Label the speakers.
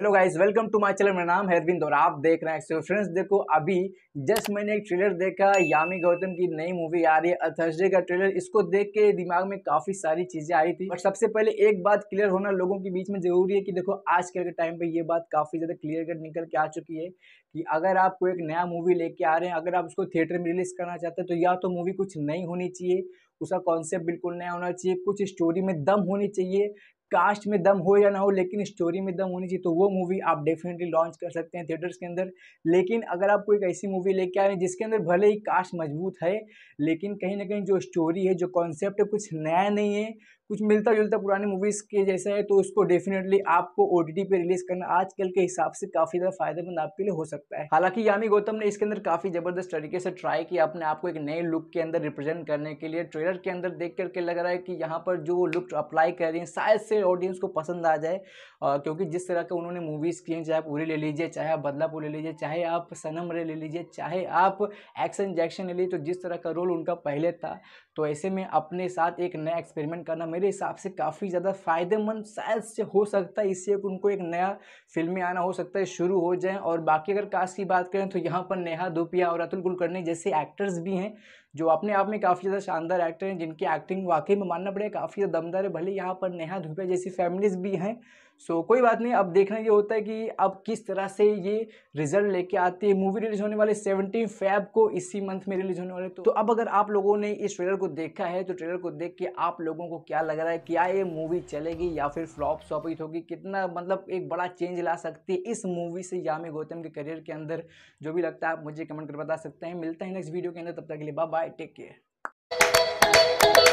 Speaker 1: hello guys welcome to my channel मेरा नाम है अरविंद और आप देख रहे हैं सो फ्रेंड्स देखो अभी जस्ट मैंने एक ट्रेलर देखा यामी गौतम की नई मूवी आ रही है थर्सडे का ट्रेलर इसको देख के दिमाग में काफ़ी सारी चीज़ें आई थी और सबसे पहले एक बात क्लियर होना लोगों के बीच में ज़रूरी है कि देखो आज के टाइम पर ये बात काफ़ी ज़्यादा क्लियर कट निकल के आ चुकी है कि अगर आप कोई एक नया मूवी लेके आ रहे हैं अगर आप उसको थिएटर में रिलीज़ करना चाहते हैं तो या तो मूवी कुछ नई होनी चाहिए उसका कॉन्सेप्ट बिल्कुल नया होना चाहिए कुछ स्टोरी में दम होनी चाहिए कास्ट में दम हो या ना हो लेकिन स्टोरी में दम होनी चाहिए तो वो मूवी आप डेफिनेटली लॉन्च कर सकते हैं थिएटर्स के अंदर लेकिन अगर आप कोई ऐसी मूवी लेके आए जिसके अंदर भले ही कास्ट मजबूत है लेकिन कहीं ना कहीं जो स्टोरी है जो कॉन्सेप्ट है कुछ नया नहीं है कुछ मिलता जुलता पुरानी मूवीज़ के जैसे है तो उसको डेफिनेटली आपको ओ टी पे रिलीज़ करना आजकल के हिसाब से काफ़ी ज़्यादा फायदेमंद आपके लिए हो सकता है हालांकि यामी गौतम ने इसके अंदर काफ़ी ज़बरदस्त तरीके से ट्राई किया अपने आपको एक नए लुक के अंदर रिप्रेजेंट करने के लिए ट्रेलर के अंदर देख करके लग रहा है कि यहाँ पर जो लुक अप्लाई कर रही हैं शायद से ऑडियंस को पसंद आ जाए क्योंकि जिस तरह के उन्होंने मूवीज़ की हैं चाहे आप ले लीजिए चाहे आप बदलापुर ले लीजिए चाहे आप सनम रे ले लीजिए चाहे आप एक्शन जैक्शन ले लीजिए तो जिस तरह का रोल उनका पहले था तो ऐसे में अपने साथ एक नया एक्सपेरिमेंट करना मेरे हिसाब से काफ़ी ज़्यादा फ़ायदेमंद शायद से हो सकता है इससे उनको एक नया फिल्में आना हो सकता है शुरू हो जाए और बाकी अगर कास्ट की बात करें तो यहाँ पर नेहा धोपिया और अतुल कुलकर्णी जैसे एक्टर्स भी हैं जो अपने आप में काफ़ी ज़्यादा शानदार एक्टर हैं जिनकी एक्टिंग वाकई में मानना पड़ेगा काफ़ी ज़्यादा दमदार है भले यहाँ पर नेहा धोपिया जैसी फैमिलीज़ भी हैं सो so, कोई बात नहीं अब देखना ये होता है कि अब किस तरह से ये रिजल्ट लेके आती है मूवी रिलीज होने वाले 17 फेब को इसी मंथ में रिलीज होने वाले तो, तो अब अगर आप लोगों ने इस ट्रेलर को देखा है तो ट्रेलर को देख के आप लोगों को क्या लग रहा है क्या ये मूवी चलेगी या फिर फ्लॉप सॉपित होगी कितना मतलब एक बड़ा चेंज ला सकती है इस मूवी से यामी गौतम के करियर के अंदर जो भी लगता है आप मुझे कमेंट कर बता सकते हैं मिलते हैं नेक्स्ट वीडियो के अंदर तब तक के लिए बाय टेक केयर